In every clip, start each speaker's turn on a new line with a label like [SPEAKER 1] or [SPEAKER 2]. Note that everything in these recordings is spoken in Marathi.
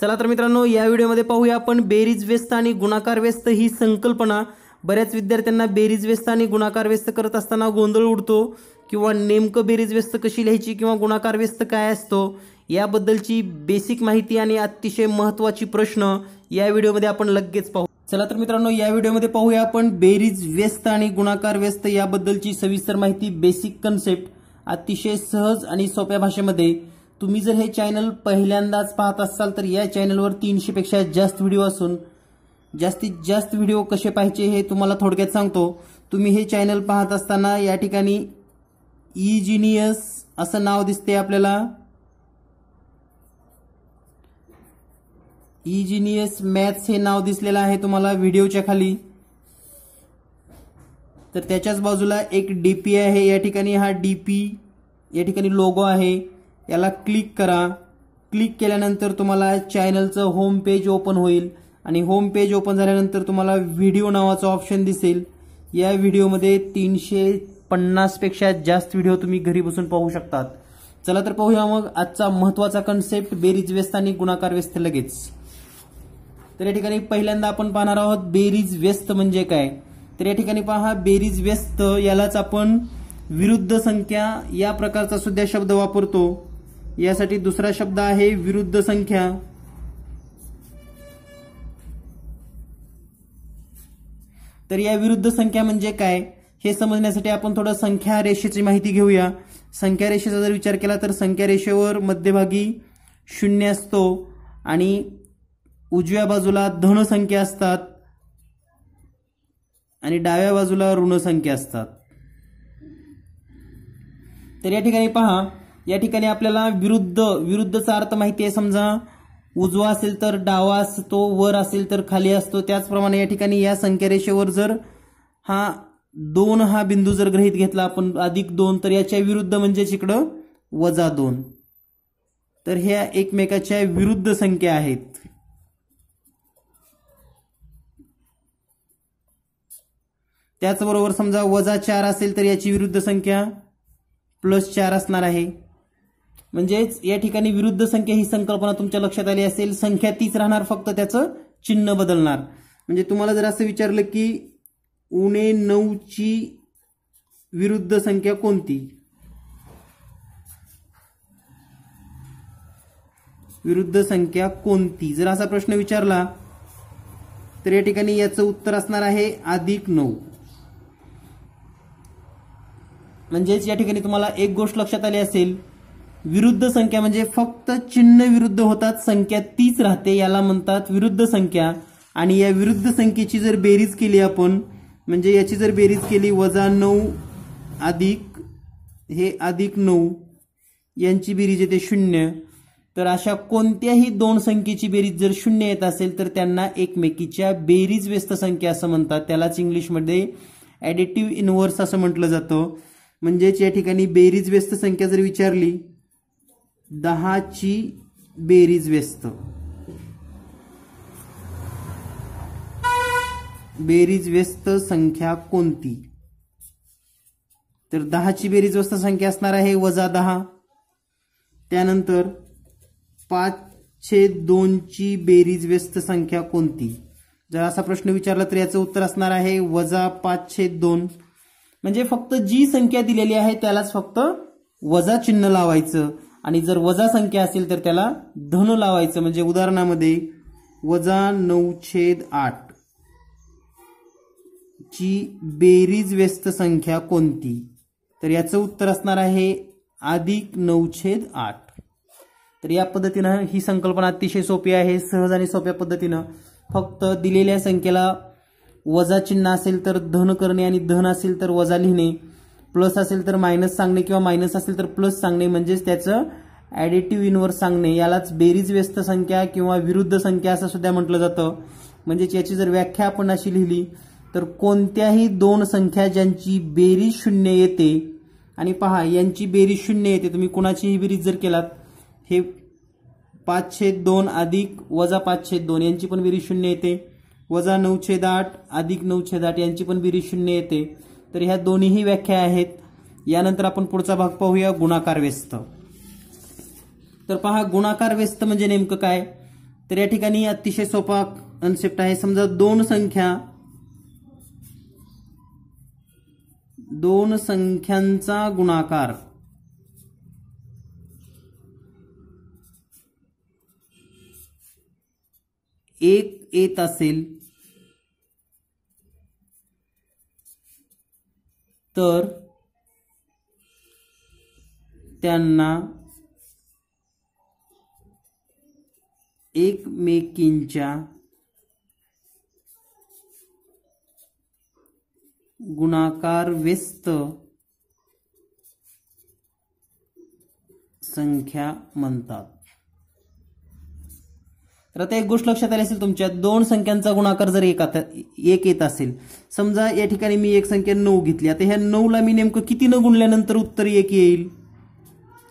[SPEAKER 1] चला तर मित्रांनो या व्हिडिओमध्ये पाहूया आपण बेरीज व्यस्त आणि गुणाकार व्यस्त ही संकल्पना बऱ्याच विद्यार्थ्यांना बेरीज व्यस्त आणि गुणाकार व्यस्त करत असताना गोंधळ उडतो किंवा नेमकं बेरीज व्यस्त कशी लिहायची किंवा गुणाकार व्यस्त काय असतो याबद्दलची बेसिक माहिती आणि अतिशय महत्त्वाची प्रश्न या व्हिडिओमध्ये आपण लगेच पाहू चला तर मित्रांनो या व्हिडिओमध्ये पाहूया आपण बेरीज व्यस्त आणि गुणाकार व्यस्त याबद्दलची सविस्तर माहिती बेसिक कन्सेप्ट अतिशय सहज आणि सोप्या भाषेमध्ये तुम्ही जर हे चॅनल पहिल्यांदाच पाहत असाल तर या चॅनलवर पेक्षा जास्त व्हिडिओ असून जास्तीत जास्त व्हिडिओ कसे पाहिजे हे तुम्हाला थोडक्यात सांगतो तुम्ही हे चॅनल पाहत असताना या ठिकाणी इजिनियस असं नाव दिसते आपल्याला इजिनियस मॅथ्स हे नाव दिसलेलं आहे तुम्हाला व्हिडिओच्या खाली तर त्याच्याच बाजूला एक डीपी आहे या ठिकाणी हा डीपी या ठिकाणी लोगो आहे याला क्लिक करा क्लिक केल्यानंतर तुम्हाला चॅनलचं होम पेज ओपन होईल आणि होम पेज ओपन झाल्यानंतर तुम्हाला व्हिडिओ नावाचं ऑप्शन दिसेल या व्हिडिओमध्ये तीनशे पन्नासपेक्षा जास्त व्हिडिओ तुम्ही घरी बसून पाहू शकतात चला तर पाहूया मग आजचा महत्वाचा कन्सेप्ट बेरीज व्यस्त आणि गुणाकार व्यस्त लगेच तर या ठिकाणी पहिल्यांदा आपण पाहणार आहोत बेरीज व्यस्त म्हणजे काय तर या ठिकाणी पहा बेरीज व्यस्त यालाच आपण विरुद्ध संख्या या प्रकारचा सुद्धा शब्द वापरतो यासाठी दुसरा शब्द आहे विरुद्ध संख्या तर या विरुद्ध संख्या म्हणजे काय हे समजण्यासाठी आपण थोडं संख्या रेषेची माहिती घेऊया संख्या रेषेचा जर विचार केला तर संख्या रेषेवर मध्यभागी शून्य असतो आणि उजव्या बाजूला धनसंख्या असतात आणि डाव्या बाजूला ऋणसंख्या असतात तर या ठिकाणी पहा या ठिकाणी आपल्याला विरुद्ध विरुद्धचा अर्थ माहिती आहे समजा उजवा असेल तर डावा असतो वर असेल तर खाली असतो त्याचप्रमाणे या ठिकाणी या संख्यारेषेवर जर हा दोन हा बिंदू जर ग्रहित घेतला आपण अधिक दोन तर याच्या विरुद्ध म्हणजे इकडं वजा दोन तर ह्या एकमेकाच्या विरुद्ध संख्या आहेत त्याचबरोबर समजा वजा चार असेल तर याची विरुद्ध संख्या प्लस चार असणार आहे म्हणजेच या ठिकाणी विरुद्ध संख्या ही संकल्पना तुमच्या लक्षात आली असेल संख्या तीच राहणार फक्त त्याचं चिन्ह बदलणार म्हणजे तुम्हाला जर असं विचारलं की उणे नऊची विरुद्ध संख्या कोणती विरुद्ध संख्या कोणती जर असा प्रश्न विचारला तर या ठिकाणी याचं उत्तर असणार आहे अधिक नऊ म्हणजेच या ठिकाणी तुम्हाला एक गोष्ट लक्षात आली असेल विरुद्ध संख्या म्हणजे फक्त चिन्ह विरुद्ध होतात संख्या तीच राहते याला म्हणतात विरुद्ध संख्या आणि या विरुद्ध संख्येची जर बेरीज केली आपण म्हणजे याची जर बेरीज केली वजा नऊ अधिक हे अधिक नऊ यांची बेरीज येते शून्य तर अशा कोणत्याही दोन संख्येची बेरीज जर शून्य येत असेल तर त्यांना एकमेकीच्या बेरीज व्यस्त संख्या असं म्हणतात त्यालाच इंग्लिशमध्ये ॲडिटिव्ह इन्व्हर्स असं म्हटलं जातं म्हणजेच या ठिकाणी बेरीज व्यस्त संख्या जर विचारली दहाची बेरीज व्यस्त बेरीज व्यस्त संख्या कोणती तर दहाची बेरीज व्यस्त संख्या असणार आहे वजा दहा त्यानंतर पाचशे दोनची बेरीज व्यस्त संख्या कोणती जर असा प्रश्न विचारला तर याचं उत्तर असणार आहे वजा पाचशे दोन म्हणजे फक्त जी संख्या दिलेली आहे त्यालाच फक्त वजा चिन्ह लावायचं आणि जर वजा संख्या असेल तर त्याला धन लावायचं म्हणजे उदाहरणामध्ये वजा नऊ छेद आठ ची बेरीज व्यस्त संख्या कोणती तर याचं उत्तर असणार आहे अधिक नऊ छेद आठ तर या पद्धतीनं ही संकल्पना अतिशय सोपी आहे सहज आणि सोप्या पद्धतीनं फक्त दिलेल्या संख्येला वजा चिन्ह असेल तर धन करणे आणि धन असेल तर वजा लिहिणे प्लस असेल तर मायनस सांगणे किंवा मायनस असेल तर प्लस सांगणे म्हणजेच त्याचं ऍडिटिव्ह इनवर्स सांगणे यालाच बेरीज व्यस्त संख्या किंवा विरुद्ध संख्या असं सुद्धा म्हटलं जातं म्हणजेच याची जर व्याख्या आपण अशी लिहिली तर कोणत्याही दोन संख्या ज्यांची बेरीज शून्य येते आणि पहा यांची बेरीज शून्य येते तुम्ही कुणाचीही बेरीज जर केलात हे पाचशे दोन अधिक वजा पाचशे दोन यांची पण बेरीज शून्य येते वजा नऊ छेद आठ अधिक नऊ छेद आठ यांची पण बेरीज शून्य येते तर ह्या दोन्हीही व्याख्या आहेत यानंतर आपण पुढचा भाग पाहूया गुणाकार व्यस्त तर पहा गुणाकार व्यस्त म्हणजे नेमकं काय तर या ठिकाणी अतिशय सोपा कन्सेप्ट आहे समजा दोन संख्या दोन संख्यांचा गुणाकार एक येत असेल तर त्यांना एकमेकींच्या गुणाकार विस्त संख्या म्हणतात तर आता एक गोष्ट लक्षात आली असेल तुमच्या दोन संख्यांचा गुणाकार जर एक आता एक येत असेल समजा या ठिकाणी मी एक संख्या नऊ घेतली आता ह्या नऊला मी नेमकं किती न गुणल्यानंतर उत्तर एक येईल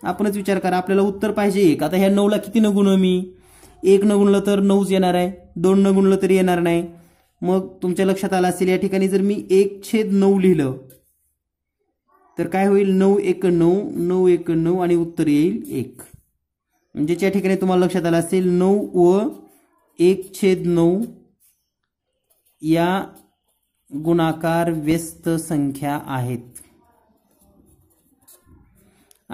[SPEAKER 1] आपणच विचार करा आपल्याला उत्तर पाहिजे एक आता ह्या नऊला किती न गुण मी एक न गुणलं तर नऊच येणार आहे दोन न गुणलं तरी येणार नाही मग तुमच्या लक्षात आलं असेल या ठिकाणी जर मी एक छेद नऊ लिहिलं तर काय होईल नऊ एक नऊ नऊ एक नऊ आणि उत्तर येईल एक म्हणजे ज्या ठिकाणी तुम्हाला लक्षात आलं असेल नऊ व एक छेद नऊ या गुणाकार व्यस्त संख्या आहेत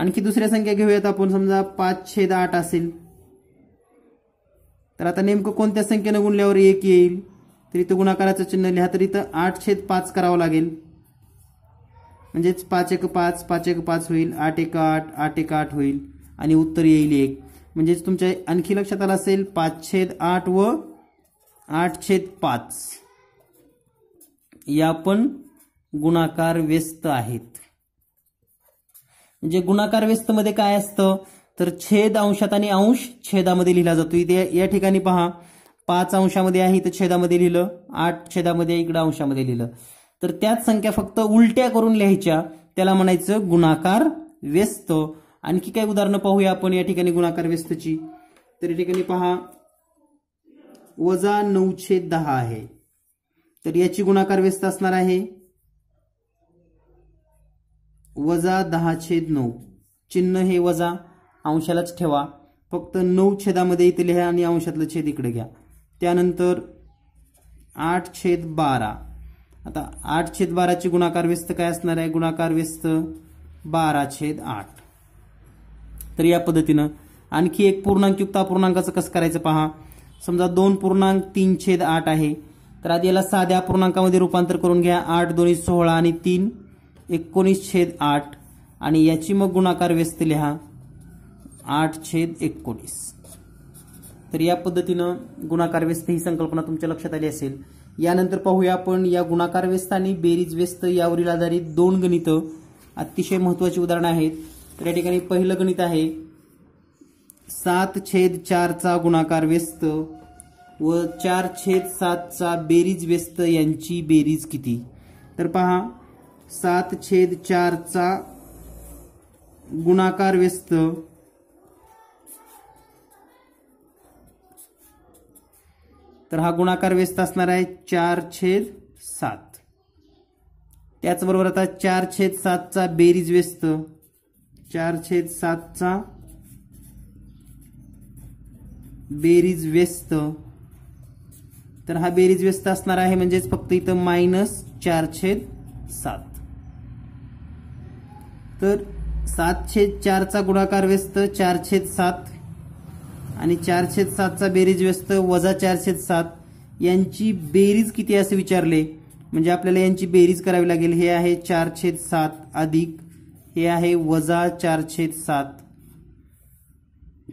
[SPEAKER 1] आणखी दुसऱ्या संख्या घेऊयात आपण समजा पाच छेद आठ असेल तर आता नेमकं कोणत्या संख्येनं गुणल्यावर एक येईल तर इथं गुणाकाराचं चिन्ह लिहा तर इथं आठ छेद पाच करावं लागेल म्हणजेच पाच एक पाच पाच एक पाच होईल आठ एक आठ आठ एक आठ होईल आणि उत्तर येईल एक म्हणजेच तुमच्या आणखी लक्षात आलं असेल पाच छेद आठ व आठ छेद पाच या पण गुणाकार व्यस्त आहेत म्हणजे गुणाकार व्यस्त मध्ये काय असतं तर छेद अंशात आणि अंश छेदामध्ये लिहिला जातो इथे या ठिकाणी पहा पाच अंशामध्ये आहे इथं छेदामध्ये लिहिलं आठ छेदामध्ये इकडं अंशामध्ये लिहिलं तर त्याच संख्या फक्त उलट्या करून लिहायच्या त्याला म्हणायचं गुणाकार व्यस्त आणखी काय उदाहरणं पाहूया आपण या ठिकाणी गुणाकार व्यस्तची तर या ठिकाणी पहा वजा छेद दहा आहे तर याची गुणाकार व्यस्त असणार आहे वजा दहा छेद नऊ चिन्ह हे वजा अंशालाच ठेवा फक्त नऊ छेदामध्ये इथे लिहा आणि अंशातलं छेद इकडे घ्या त्यानंतर आठ छेद बारा आता आठ छेद बाराची गुणाकार व्यस्त काय असणार आहे गुणाकार व्यस्त बारा छेद आठ तर या पद्धतीनं आणखी एक पूर्णांकयुक्त अपूर्णांकाचं कसं करायचं पहा समजा दोन पूर्णांक तीन छेद आठ आहे तर आधी याला साध्या पूर्णांकामध्ये रूपांतर करून घ्या आठ दोन्ही सोळा आणि तीन एकोणीस छेद आठ आणि याची मग गुणाकार व्यस्त लिहा आठ छेद एकोणीस तर या पद्धतीनं गुणाकार व्यस्त ही संकल्पना तुमच्या लक्षात आली असेल यानंतर पाहूया आपण या गुणाकार व्यस्त आणि बेरीज व्यस्त यावरील आधारित दोन गणितं अतिशय महत्वाची उदाहरणं आहेत तर या ठिकाणी पहिलं गणित आहे सात छेद चारचा गुणाकार व्यस्त व चार छेद सातचा बेरीज व्यस्त यांची बेरीज किती तर पहा सात छेद चारचा गुणाकार व्यस्त तर हा गुणाकार व्यस्त असणार आहे चार छेद सात त्याचबरोबर आता चार छेद सातचा बेरीज व्यस्त चार छेद सातचा बेरीज व्यस्त तर हा बेरीज व्यस्त असणार आहे म्हणजेच फक्त इथं मायनस चार छेद सात तर सात छेद चारचा गुणाकार व्यस्त चार छेद सात आणि चार छेद सातचा बेरीज व्यस्त वजा चार छेद सात यांची बेरीज किती असे विचारले म्हणजे आपल्याला यांची बेरीज करावी लागेल हे आहे चार छेद सात अधिक हे आहे वजा चार छेद सात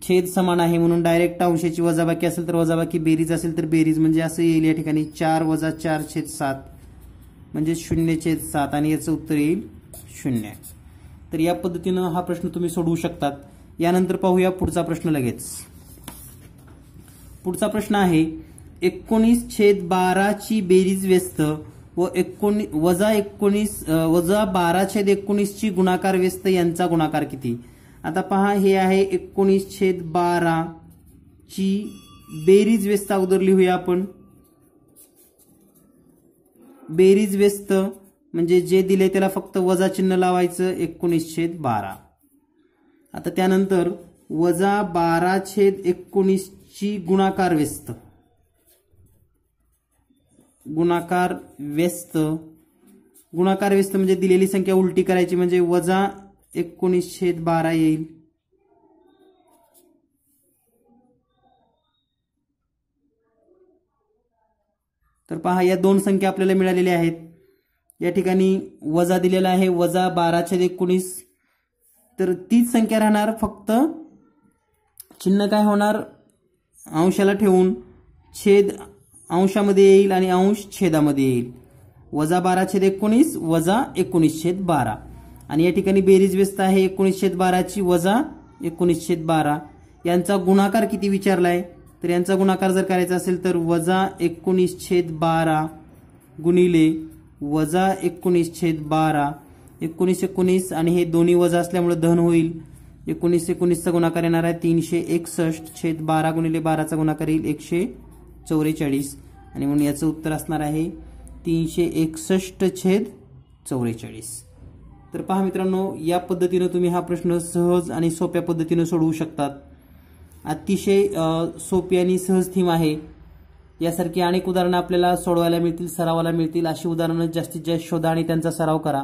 [SPEAKER 1] छेद समान आहे म्हणून डायरेक्ट अंशाची वजाबाकी असेल तर वजाबाकी बेरीज असेल तर बेरीज म्हणजे असं येईल या ठिकाणी चार वजा चार छेद सात म्हणजे शून्य छेद सात आणि याचं उत्तर येईल शून्य तर या पद्धतीनं हा प्रश्न तुम्ही सोडवू शकतात यानंतर पाहूया पुढचा प्रश्न लगेच पुढचा प्रश्न आहे एकोणीस छेद बाराची बेरीज व्यस्त व एकोणी वजा एकोणीस वजा बारा छेद ची गुणाकार व्यस्त यांचा गुणाकार किती आता पहा हे आहे एकोणीस छेद बारा ची बेरीज व्यस्त अगोदर लिहूया आपण बेरीज व्यस्त म्हणजे जे दिले त्याला फक्त वजा चिन्ह लावायचं एकोणीस छेद बारा आता त्यानंतर वजा बारा छेद ची गुणाकार व्यस्त गुणाकार व्यस्त गुणाकार व्यस्त म्हणजे दिलेली संख्या उलटी करायची म्हणजे वजा छेद बारा येईल तर पहा या दोन संख्या आपल्याला मिळालेल्या आहेत या ठिकाणी वजा दिलेला आहे वजा बारा छेद एकोणीस तर तीच संख्या राहणार फक्त चिन्ह काय होणार अंशाला ठेवून छेद अंशामध्ये येईल आणि अंश छेदामध्ये येईल वजा बारा छेद एकोणीस वजा एकोणीस छेद बारा आणि या ठिकाणी बेरीज व्यस्त आहे एकोणीस छेद बाराची वजा एकोणीस छेद बारा यांचा गुणाकार किती विचारलाय तर यांचा गुणाकार जर करायचा असेल तर वजा एकोणीस छेद बारा गुणिले वजा एकोणीस छेद बारा एकोणीस एकोणीस आणि हे दोन्ही वजा असल्यामुळे धन होईल एकोणीस एकोणीसचा गुणाकार येणार आहे तीनशे एकसष्ट छेद बारा गुणिले बाराचा गुणाकार येईल एकशे चौवेचाळीस आणि म्हणून याचं उत्तर असणार आहे तीनशे एकसष्ट छेद चौवेचाळीस तर पहा मित्रांनो या पद्धतीनं तुम्ही हा प्रश्न सहज आणि सोप्या पद्धतीनं सोडवू शकतात अतिशय सोपी आणि सहज थीम आहे यासारखी अनेक उदाहरणं आपल्याला सोडवायला मिळतील सरावाला मिळतील अशी उदाहरणं जास्तीत जास्त शोधा आणि त्यांचा सराव करा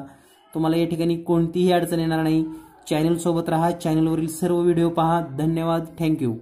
[SPEAKER 1] तुम्हाला या ठिकाणी कोणतीही अडचण येणार नाही चॅनलसोबत राहा चॅनलवरील सर्व व्हिडिओ पहा धन्यवाद थँक्यू